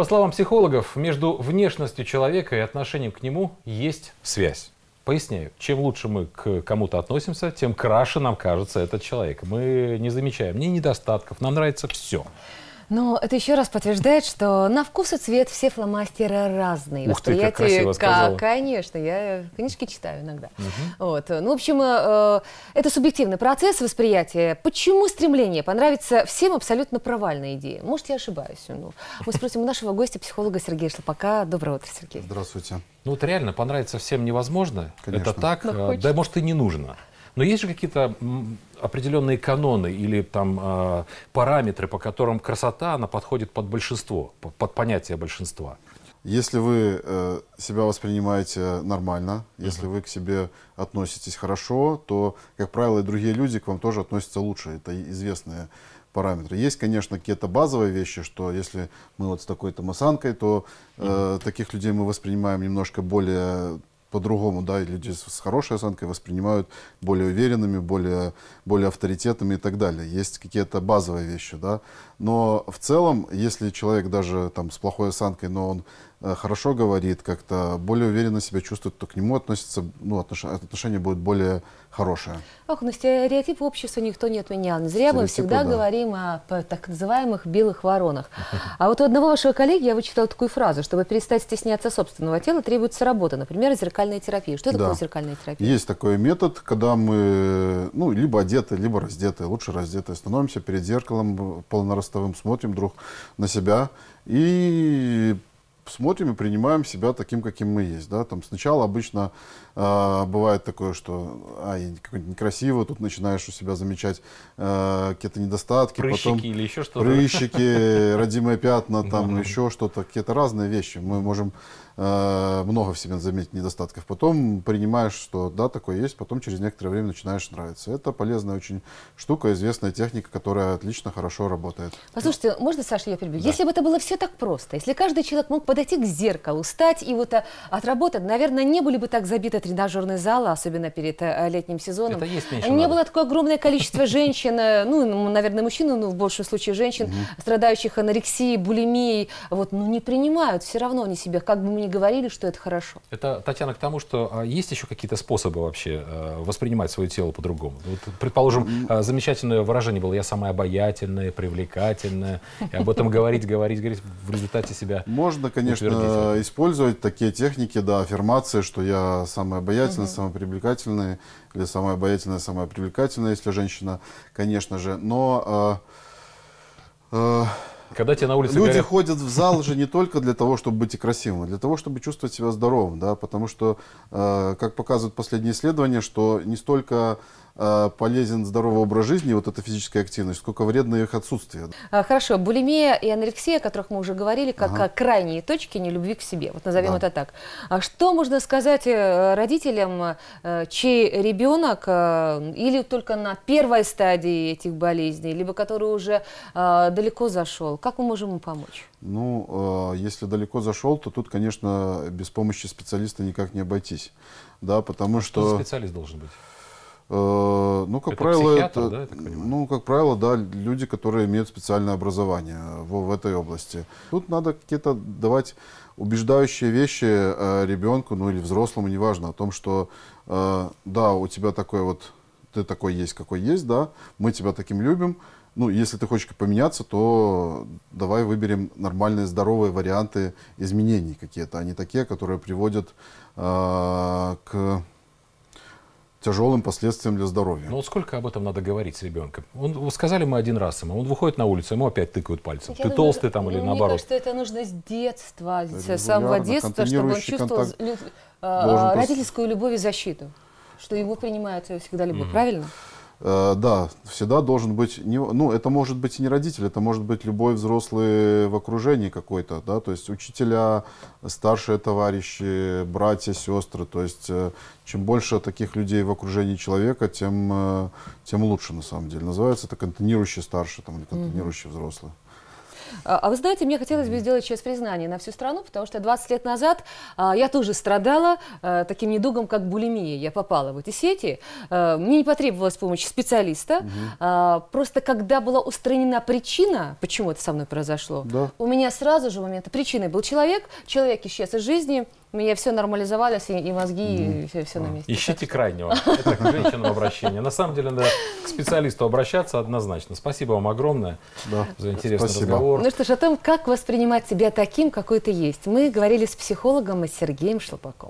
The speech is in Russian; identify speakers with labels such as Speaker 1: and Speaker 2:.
Speaker 1: По словам психологов, между внешностью человека и отношением к нему есть связь. Поясняю, чем лучше мы к кому-то относимся, тем краше нам кажется этот человек. Мы не замечаем ни недостатков, нам нравится все.
Speaker 2: Но это еще раз подтверждает, что на вкус и цвет все фломастеры разные. Ух ты, как красиво сказала. Конечно, я книжки читаю иногда. Угу. Вот. Ну, в общем, э, э, это субъективный процесс восприятия. Почему стремление понравится всем абсолютно провальная идея? Может, я ошибаюсь. Ну, мы спросим у нашего гостя, психолога Сергея Шлопака. Доброе утро, Сергей.
Speaker 1: Здравствуйте. Ну вот реально, понравится всем невозможно. Конечно. Это так. Ну, э, да, может, и не нужно. Но есть же какие-то определенные каноны или там а, параметры, по которым красота, она подходит под большинство, под понятие большинства.
Speaker 3: Если вы э, себя воспринимаете нормально, если uh-huh. вы к себе относитесь хорошо, то, как правило, и другие люди к вам тоже относятся лучше. Это известные параметры. Есть, конечно, какие-то базовые вещи, что если мы вот с такой-то масанкой, то э, uh-huh. таких людей мы воспринимаем немножко более по-другому, да, и люди с хорошей осанкой воспринимают более уверенными, более, более авторитетными и так далее. Есть какие-то базовые вещи, да. Но в целом, если человек даже там с плохой осанкой, но он Э, хорошо говорит, как-то более уверенно себя чувствует, то к нему относится, ну, отнош, отношение будет более хорошее.
Speaker 2: Ох, но ну, стереотип общества никто не отменял. Не зря Стереотипы, мы всегда да. говорим о так называемых белых воронах. А вот у одного вашего коллеги я вычитала такую фразу, чтобы перестать стесняться собственного тела, требуется работа, например, зеркальная терапия. Что да. такое зеркальная терапия? Есть
Speaker 3: такой метод, когда мы, ну, либо одеты, либо раздеты, лучше раздеты, становимся перед зеркалом полноростовым, смотрим друг на себя и смотрим и принимаем себя таким, каким мы есть. Да? Там сначала обычно э, бывает такое, что а, я какой-нибудь некрасивый, тут начинаешь у себя замечать э, какие-то недостатки. Прыщики потом или еще что-то. Прыщики, родимые пятна, там еще что-то, какие-то разные вещи. Мы можем а, много в себе заметить недостатков. Потом принимаешь, что да, такое есть, потом через некоторое время начинаешь нравиться. Это полезная очень штука, известная техника, которая отлично, хорошо работает.
Speaker 2: Послушайте, можно, Саша, я перебью? Да. Если бы это было все так просто, если каждый человек мог подойти к зеркалу, стать и вот э, отработать. Наверное, не были бы так забиты тренажерные залы, особенно перед э, летним сезоном. Это есть Не было такое огромное количество женщин, э, ну, наверное, мужчин, но в большем случае женщин, страдающих анорексией, булимией. Вот, ну, не принимают все равно они себя, как бы мы ни говорили, что это хорошо.
Speaker 1: Это, Татьяна, к тому, что а, есть еще какие-то способы вообще воспринимать свое тело по-другому? Вот, предположим, замечательное выражение было «я самая обаятельная, привлекательная», и об этом говорить, говорить, говорить, в результате
Speaker 3: себя... Можно, конечно, использовать такие техники, да, аффирмации, что я самая обаятельная, угу. самая привлекательная, или самая обаятельная, самая привлекательная, если женщина, конечно же. Но... Э, э, когда тебе на улице Люди горят... ходят в зал же не только для того, чтобы быть и красивым, а для того, чтобы чувствовать себя здоровым, да, потому что, э, как показывают последние исследования, что не столько Э, полезен здоровый образ жизни, вот эта физическая активность, сколько вредно их отсутствие.
Speaker 2: А, хорошо, булимия и анорексия, о которых мы уже говорили, как ага. крайние точки нелюбви к себе, вот назовем да. это так. А что можно сказать э, родителям, э, чей ребенок или только на первой стадии этих болезней, либо который уже далеко зашел? Как мы можем ему помочь?
Speaker 3: Ну, если далеко зашел, то тут, конечно, без помощи специалиста никак не обойтись. Да, потому что... что специалист должен быть? Э, ну, как это правило, это, да, ну, как правило, да, люди, которые имеют специальное образование в, в этой области. Тут надо какие-то давать убеждающие вещи э, ребенку, ну или взрослому, неважно, о том, что э, да, у тебя такой вот, ты такой есть, какой есть, да, мы тебя таким любим, ну, если ты хочешь поменяться, то давай выберем нормальные, здоровые варианты изменений какие-то, а не такие, которые приводят э, к тяжелым последствиям для здоровья.
Speaker 1: Ну вот сколько об этом надо говорить с ребенком? Он, сказали мы один раз ему, он выходит на улицу, ему опять тыкают пальцем. Я Ты думаю, толстый там ну, или наоборот? Мне
Speaker 2: кажется, это нужно с детства, с самого детства, чтобы он чувствовал лю, э, родительскую любовь и защиту. Что его принимают всегда либо угу. правильно?
Speaker 3: Э, да, всегда должен быть, не, ну, это может быть и не родитель, это может быть любой взрослый в окружении какой-то, да, то есть учителя, старшие товарищи, братья, сестры, то есть э, чем больше таких людей в окружении человека, тем, э, тем лучше на самом деле. Называется это контейнирующий старший там, или контейнирующий mm-hmm. взрослый.
Speaker 2: А, а вы знаете, мне хотелось бы сделать сейчас признание на всю страну, потому что 20 лет назад а, я тоже страдала а, таким недугом, как булимия. Я попала в эти сети. Мне не потребовалась помощь специалиста. Угу. Просто когда была устранена причина, почему это со мной произошло, да. у меня сразу же в момент причиной был человек, человек исчез из жизни, меня все нормализовалось, и, мозги, mm. и все, все на месте.
Speaker 1: Ищите крайнего. Это к женщинам обращение. На самом деле, надо к специалисту обращаться однозначно. Спасибо вам огромное да. за интересный Спасибо. разговор.
Speaker 2: Ну что ж, о том, как воспринимать себя таким, какой ты есть, мы говорили с психологом и Сергеем Шлопаком.